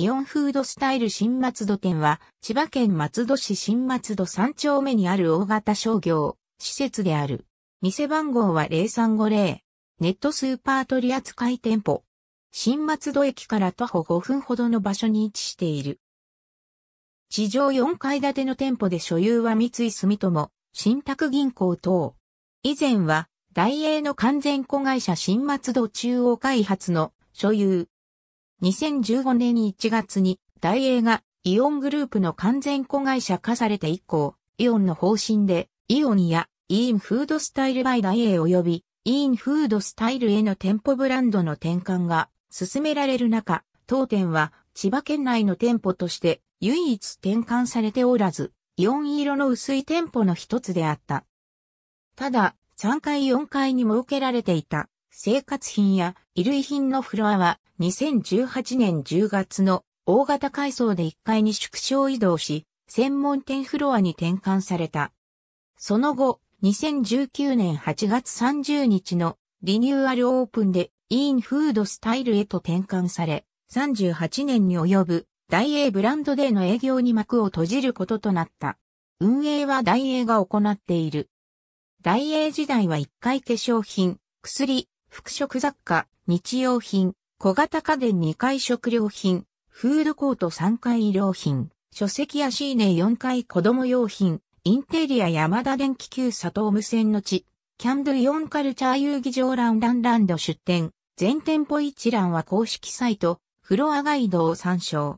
イオンフードスタイル新松戸店は、千葉県松戸市新松戸3丁目にある大型商業、施設である。店番号は0350。ネットスーパー取扱店舗。新松戸駅から徒歩5分ほどの場所に位置している。地上4階建ての店舗で所有は三井住友、新宅銀行等。以前は、大英の完全子会社新松戸中央開発の所有、2015年1月に、大映がイオングループの完全子会社化されて以降、イオンの方針で、イオンやイーンフードスタイルバイ大英及びイーンフードスタイルへの店舗ブランドの転換が進められる中、当店は千葉県内の店舗として唯一転換されておらず、イオン色の薄い店舗の一つであった。ただ、3階4階に設けられていた生活品や衣類品のフロアは2018年10月の大型改装で1階に縮小移動し、専門店フロアに転換された。その後、2019年8月30日のリニューアルオープンでインフードスタイルへと転換され、38年に及ぶ大英ブランドでの営業に幕を閉じることとなった。運営は大英が行っている。大英時代は1階化粧品、薬、服飾雑貨、日用品、小型家電2階食料品、フードコート3階医療品、書籍やシーネ4階子供用品、インテリア山田電気旧佐藤無線の地、キャンドゥ4カルチャー遊戯場ランランランド出店、全店舗一覧は公式サイト、フロアガイドを参照。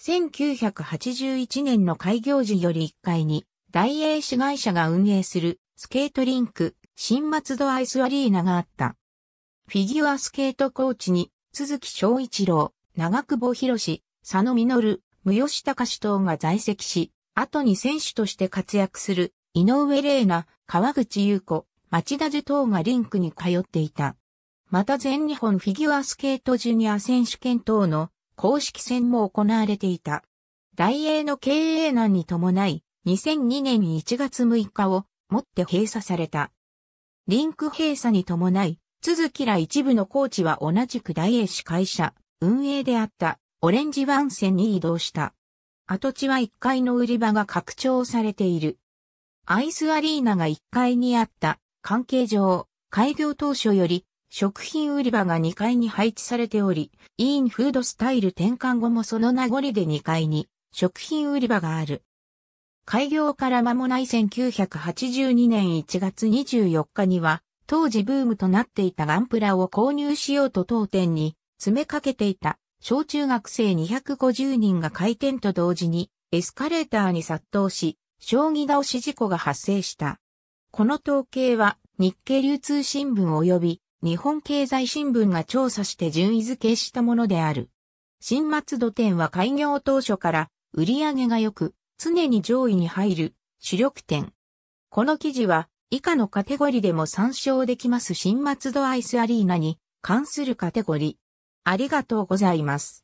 1981年の開業時より1階に、大英市会社が運営するスケートリンク、新松戸アイスアリーナがあった。フィギュアスケートコーチに、鈴木昭一郎、長久保博士、佐野実、無吉隆史等が在籍し、後に選手として活躍する、井上玲奈、川口優子、町田樹等がリンクに通っていた。また全日本フィギュアスケートジュニア選手権等の公式戦も行われていた。大英の経営難に伴い、2002年1月6日をもって閉鎖された。リンク閉鎖に伴い、鈴きら一部のコーチは同じく大英市会社、運営であったオレンジ湾線に移動した。跡地は1階の売り場が拡張されている。アイスアリーナが1階にあった関係上、開業当初より食品売り場が2階に配置されており、イーンフードスタイル転換後もその名残で2階に食品売り場がある。開業から間もない1982年1月24日には当時ブームとなっていたガンプラを購入しようと当店に詰めかけていた小中学生250人が開店と同時にエスカレーターに殺到し、将棋倒し事故が発生した。この統計は日経流通新聞及び日本経済新聞が調査して順位付けしたものである。新松戸店は開業当初から売り上げが良く常に上位に入る主力店。この記事は以下のカテゴリでも参照できます新松戸アイスアリーナに関するカテゴリ。ありがとうございます。